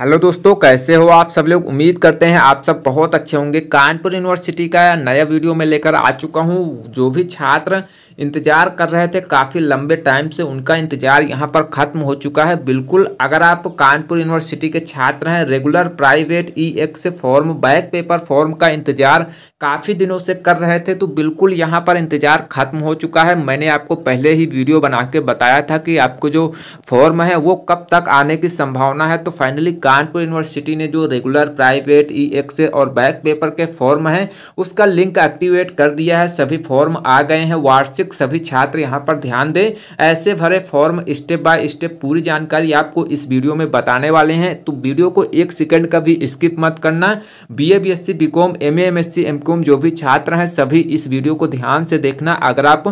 hello दोस्तों कैसे हो आप सब लोग उम्मीद करते हैं आप सब बहुत अच्छे होंगे कानपुर यूनिवर्सिटी का नया वीडियो मैं लेकर आ चुका हूं जो भी छात्र इंतज़ार कर रहे थे काफ़ी लंबे टाइम से उनका इंतज़ार यहाँ पर ख़त्म हो चुका है बिल्कुल अगर आप कानपुर यूनिवर्सिटी के छात्र हैं regular private E X form back paper form का इंतज़ार काफ़ी दिनों से कर रहे थे तो बिल्कुल यहाँ पर इंतज़ार ख़त्म हो चुका है मैंने आपको पहले ही वीडियो बना के बताया था कि आपको जो फॉर्म है वो कब तक आने की संभावना है तो फाइनली कानपुर यूनिवर्सिटी ने जो रेगुलर प्राइवेट ई एक्स और बैक पेपर के फॉर्म हैं उसका लिंक एक्टिवेट कर दिया है सभी फॉर्म आ गए हैं वार्षिक सभी छात्र यहाँ पर ध्यान दें ऐसे भरे फॉर्म स्टेप बाय स्टेप पूरी जानकारी आपको इस वीडियो में बताने वाले हैं तो वीडियो को एक सेकेंड का भी स्किप मत करना B A B S C B com M A M S C M com जो भी छात्र हैं सभी इस वीडियो को ध्यान से देखना अगर आप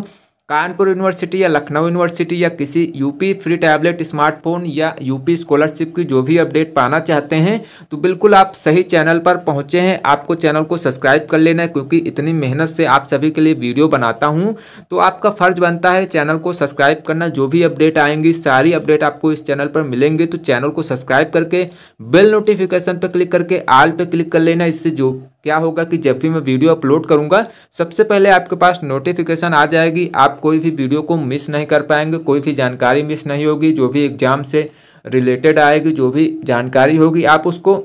कानपुर यूनिवर्सिटी या लखनऊ यूनिवर्सिटी या किसी यूपी फ्री टैबलेट स्मार्टफोन या यूपी स्कॉलरशिप की जो भी अपडेट पाना चाहते हैं तो बिल्कुल आप सही चैनल पर पहुंचे हैं आपको चैनल को सब्सक्राइब कर लेना है क्योंकि इतनी मेहनत से आप सभी के लिए वीडियो बनाता हूं तो आपका फ़र्ज बनता है चैनल को सब्सक्राइब करना जो भी अपडेट आएंगी सारी अपडेट आपको इस चैनल पर मिलेंगे तो चैनल को सब्सक्राइब करके बिल नोटिफिकेशन पर क्लिक करके आल पर क्लिक कर लेना इससे जो क्या होगा कि जब भी मैं वीडियो अपलोड करूंगा सबसे पहले आपके पास नोटिफिकेशन आ जाएगी आप कोई भी वीडियो को मिस नहीं कर पाएंगे कोई भी जानकारी मिस नहीं होगी जो भी एग्ज़ाम से रिलेटेड आएगी जो भी जानकारी होगी आप उसको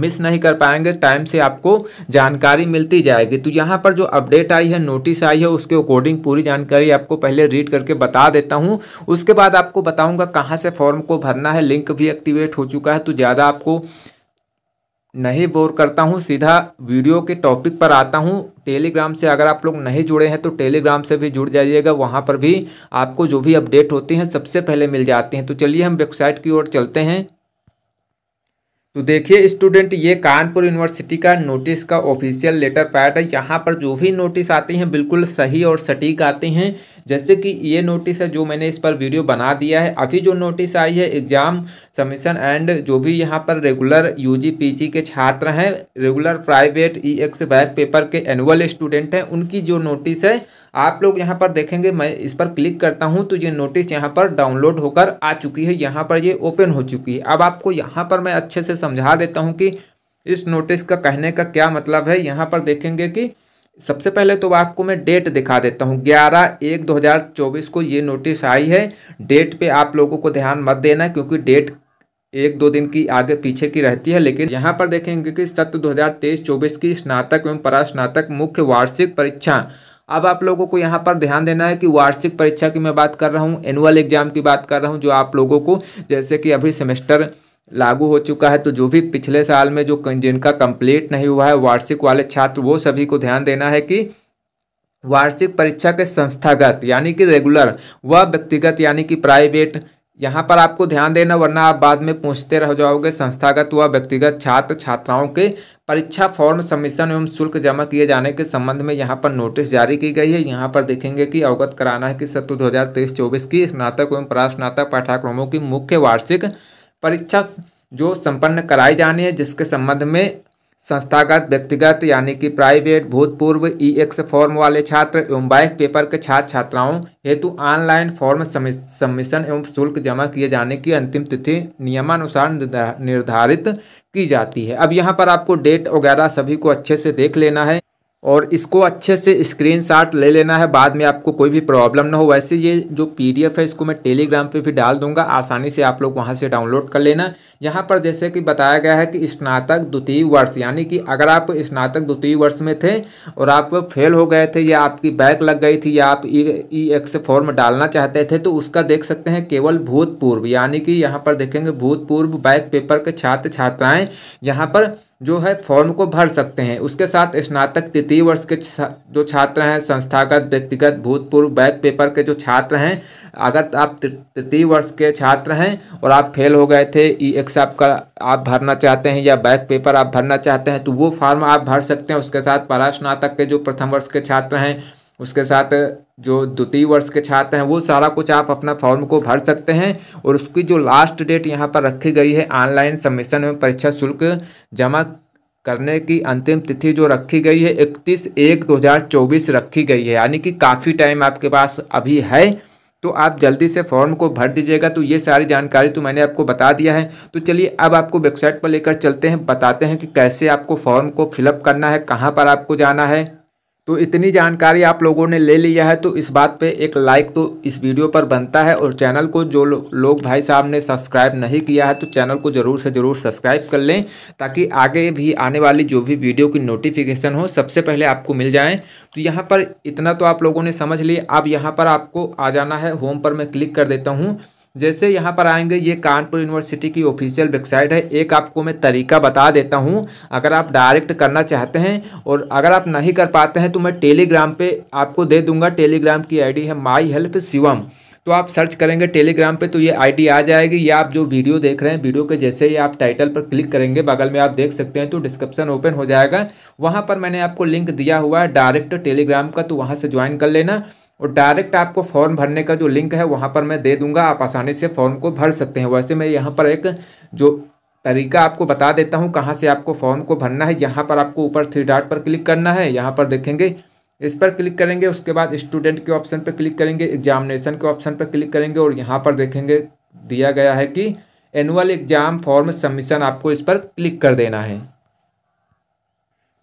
मिस नहीं कर पाएंगे टाइम से आपको जानकारी मिलती जाएगी तो यहाँ पर जो अपडेट आई है नोटिस आई है उसके अकॉर्डिंग पूरी जानकारी आपको पहले रीड करके बता देता हूँ उसके बाद आपको बताऊँगा कहाँ से फॉर्म को भरना है लिंक भी एक्टिवेट हो चुका है तो ज़्यादा आपको नहीं बोर करता हूँ सीधा वीडियो के टॉपिक पर आता हूँ टेलीग्राम से अगर आप लोग नहीं जुड़े हैं तो टेलीग्राम से भी जुड़ जाइएगा वहाँ पर भी आपको जो भी अपडेट होती हैं सबसे पहले मिल जाती हैं तो चलिए हम वेबसाइट की ओर चलते हैं तो देखिए स्टूडेंट ये कानपुर यूनिवर्सिटी का नोटिस का ऑफिशियल लेटर पैड है यहाँ पर जो भी नोटिस आते हैं बिल्कुल सही और सटीक आते हैं जैसे कि ये नोटिस है जो मैंने इस पर वीडियो बना दिया है अभी जो नोटिस आई है एग्जाम सबमिशन एंड जो भी यहाँ पर रेगुलर यूजी पीजी के छात्र हैं regular private E X back paper के एनुअल स्टूडेंट हैं उनकी जो नोटिस है आप लोग यहाँ पर देखेंगे मैं इस पर क्लिक करता हूँ तो ये नोटिस यहाँ पर डाउनलोड होकर आ चुकी है यहाँ पर ये ओपन हो चुकी है अब आपको यहाँ पर मैं अच्छे से समझा देता हूँ कि इस नोटिस का कहने का क्या मतलब है यहाँ पर देखेंगे कि सबसे पहले तो आपको मैं डेट दिखा देता हूँ ग्यारह एक दो हज़ार चौबीस को ये नोटिस आई है डेट पे आप लोगों को ध्यान मत देना क्योंकि डेट एक दो दिन की आगे पीछे की रहती है लेकिन यहाँ पर देखेंगे कि सत्र दो हज़ार तेईस चौबीस की स्नातक एवं परास्नातक मुख्य वार्षिक परीक्षा अब आप लोगों को यहाँ पर ध्यान देना है कि वार्षिक परीक्षा की मैं बात कर रहा हूँ एनुअल एग्जाम की बात कर रहा हूँ जो आप लोगों को जैसे कि अभी सेमेस्टर लागू हो चुका है तो जो भी पिछले साल में जो जिनका कंप्लीट नहीं हुआ है वार्षिक वाले छात्र वो सभी को ध्यान देना है कि वार्षिक परीक्षा के संस्थागत यानी कि रेगुलर व व्यक्तिगत यानी कि प्राइवेट यहाँ पर आपको ध्यान देना वरना आप बाद में पूछते रह जाओगे संस्थागत व व्यक्तिगत छात्र छात्राओं के परीक्षा फॉर्म सबमिशन एवं शुल्क जमा किए जाने के संबंध में यहाँ पर नोटिस जारी की गई है यहाँ पर देखेंगे कि अवगत कराना है कि सत्र दो हज़ार तेईस चौबीस की स्नातक एवं परास्नातक पाठ्यक्रमों की मुख्य वार्षिक परीक्षा जो संपन्न कराई जानी है जिसके संबंध में संस्थागत व्यक्तिगत यानी कि प्राइवेट भूतपूर्व ई एक्स फॉर्म वाले छात्र एवं बाइक पेपर के छात्र छात्राओं हेतु ऑनलाइन फॉर्म सबमिशन एवं शुल्क जमा किए जाने की अंतिम तिथि नियमानुसार निर्धारित की जाती है अब यहाँ पर आपको डेट वगैरह सभी को अच्छे से देख लेना है और इसको अच्छे से स्क्रीनशॉट ले लेना है बाद में आपको कोई भी प्रॉब्लम ना हो वैसे ये जो पीडीएफ है इसको मैं टेलीग्राम पे भी डाल दूंगा आसानी से आप लोग वहाँ से डाउनलोड कर लेना यहाँ पर जैसे कि बताया गया है कि स्नातक द्वितीय वर्ष यानी कि अगर आप स्नातक द्वितीय वर्ष में थे और आप फेल हो गए थे या आपकी बैक लग गई थी या आप ई एक्स फॉर्म डालना चाहते थे तो उसका देख सकते हैं केवल भूतपूर्व यानी कि यहाँ पर देखेंगे भूतपूर्व बैक पेपर के छात्र छात्राएँ यहाँ पर जो है फॉर्म को भर सकते हैं उसके साथ स्नातक तृतीय वर्ष के जो छात्र हैं संस्थागत व्यक्तिगत भूतपूर्व बैक पेपर के जो छात्र हैं अगर आप तृतीय वर्ष के छात्र हैं और आप फेल हो गए थे ई एक्स आपका आप भरना चाहते हैं या बैक पेपर आप भरना चाहते हैं तो वो फॉर्म आप भर सकते हैं उसके साथ परास्नातक के जो प्रथम वर्ष के छात्र हैं उसके साथ जो द्वितीय वर्ष के छात्र हैं वो सारा कुछ आप अपना फॉर्म को भर सकते हैं और उसकी जो लास्ट डेट यहाँ पर रखी गई है ऑनलाइन सबमिशन में परीक्षा शुल्क जमा करने की अंतिम तिथि जो रखी गई है इकतीस एक दो हज़ार चौबीस रखी गई है यानी कि काफ़ी टाइम आपके पास अभी है तो आप जल्दी से फॉर्म को भर दीजिएगा तो ये सारी जानकारी तो मैंने आपको बता दिया है तो चलिए अब आपको वेबसाइट पर लेकर चलते हैं बताते हैं कि कैसे आपको फॉर्म को फिलअप करना है कहाँ पर आपको जाना है तो इतनी जानकारी आप लोगों ने ले लिया है तो इस बात पे एक लाइक तो इस वीडियो पर बनता है और चैनल को जो लो, लोग भाई साहब ने सब्सक्राइब नहीं किया है तो चैनल को ज़रूर से ज़रूर सब्सक्राइब कर लें ताकि आगे भी आने वाली जो भी वीडियो की नोटिफिकेशन हो सबसे पहले आपको मिल जाएँ तो यहाँ पर इतना तो आप लोगों ने समझ लिया अब यहाँ पर आपको आ जाना है होम पर मैं क्लिक कर देता हूँ जैसे यहाँ पर आएंगे ये कानपुर यूनिवर्सिटी की ऑफिशियल वेबसाइट है एक आपको मैं तरीका बता देता हूँ अगर आप डायरेक्ट करना चाहते हैं और अगर आप नहीं कर पाते हैं तो मैं टेलीग्राम पे आपको दे दूंगा टेलीग्राम की आईडी है माई हेल्प शिवम तो आप सर्च करेंगे टेलीग्राम पे तो ये आईडी आ जाएगी या आप जो वीडियो देख रहे हैं वीडियो के जैसे ही आप टाइटल पर क्लिक करेंगे बगल में आप देख सकते हैं तो डिस्क्रिप्शन ओपन हो जाएगा वहाँ पर मैंने आपको लिंक दिया हुआ है डायरेक्ट टेलीग्राम का तो वहाँ से ज्वाइन कर लेना और डायरेक्ट आपको फॉर्म भरने का जो लिंक है वहाँ पर मैं दे दूंगा आप आसानी से फॉर्म को भर सकते हैं वैसे मैं यहाँ पर एक जो तरीका आपको बता देता हूँ कहाँ से आपको फॉर्म को भरना है यहाँ पर आपको ऊपर थ्री डॉट पर क्लिक करना है यहाँ पर देखेंगे इस पर क्लिक करेंगे उसके बाद स्टूडेंट के ऑप्शन पर क्लिक करेंगे एग्जामिनेशन के ऑप्शन पर क्लिक करेंगे और यहाँ पर देखेंगे दिया गया है कि एनुअल एग्जाम फॉर्म सबमिशन आपको इस पर क्लिक कर देना है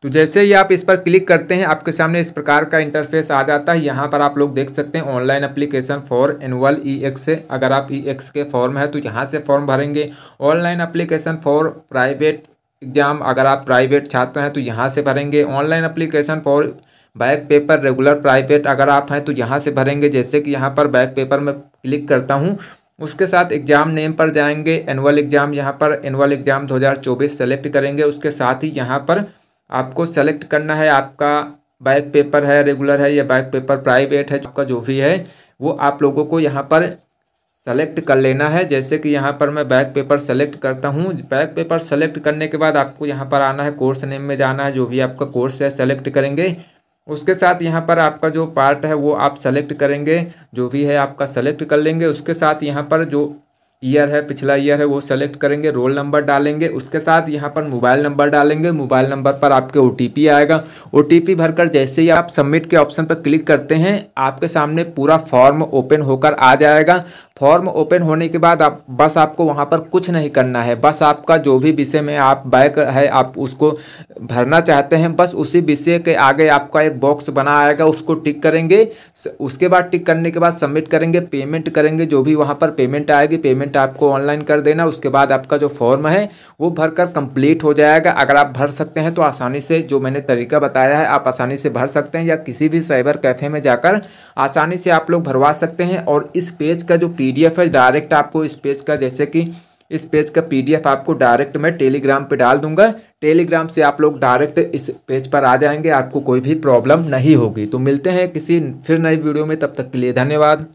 तो जैसे ही आप इस पर क्लिक करते हैं आपके सामने इस प्रकार का इंटरफेस आ जाता है यहाँ पर आप लोग देख सकते हैं online application for annual E e X अगर आप ई e एक्स के फॉर्म है तो यहाँ से फॉर्म भरेंगे online application for private exam अगर आप प्राइवेट छात्र हैं तो यहाँ से भरेंगे online application for back paper regular private अगर आप हैं तो यहाँ से भरेंगे जैसे कि यहाँ पर बैक पेपर में क्लिक करता हूँ उसके साथ एग्जाम नेम पर जाएंगे एनुअल एग्जाम यहाँ पर एनुअल एग्जाम 2024 सेलेक्ट करेंगे उसके साथ ही यहाँ पर आपको सेलेक्ट करना है आपका बैक पेपर है रेगुलर है या बैक पेपर प्राइवेट है आपका जो भी है वो आप लोगों को यहाँ पर सेलेक्ट कर लेना है जैसे कि यहाँ पर मैं बैक पेपर सेलेक्ट करता हूँ बैक पेपर सेलेक्ट करने के बाद आपको यहाँ पर आना है कोर्स नेम में जाना है जो भी आपका कोर्स है सेलेक्ट करेंगे उसके साथ यहाँ पर आपका जो पार्ट है वो आप सेलेक्ट करेंगे जो भी है आपका सेलेक्ट कर लेंगे उसके साथ यहाँ पर जो ईयर है पिछला ईयर है वो सेलेक्ट करेंगे रोल नंबर डालेंगे उसके साथ यहाँ पर मोबाइल नंबर डालेंगे मोबाइल नंबर पर आपके ओ आएगा ओ भरकर जैसे ही आप सबमिट के ऑप्शन पर क्लिक करते हैं आपके सामने पूरा फॉर्म ओपन होकर आ जाएगा फॉर्म ओपन होने के बाद आप बस आपको वहाँ पर कुछ नहीं करना है बस आपका जो भी विषय में आप बैक है आप उसको भरना चाहते हैं बस उसी विषय के आगे आपका एक बॉक्स बना आएगा उसको टिक करेंगे उसके बाद टिक करने के बाद सबमिट करेंगे पेमेंट करेंगे जो भी वहाँ पर पेमेंट आएगी पेमेंट आपको ऑनलाइन कर देना उसके बाद आपका जो फॉर्म है वो भर कर कंप्लीट हो जाएगा अगर आप भर सकते हैं तो आसानी से जो मैंने तरीका बताया है आप आसानी से भर सकते हैं या किसी भी साइबर कैफ़े में जाकर आसानी से आप लोग भरवा सकते हैं और इस पेज का जो पीडीएफ है डायरेक्ट आपको इस पेज का जैसे कि इस पेज का पीडीएफ आपको डायरेक्ट मैं टेलीग्राम पे डाल दूंगा टेलीग्राम से आप लोग डायरेक्ट इस पेज पर आ जाएंगे आपको कोई भी प्रॉब्लम नहीं होगी तो मिलते हैं किसी फिर नई वीडियो में तब तक के लिए धन्यवाद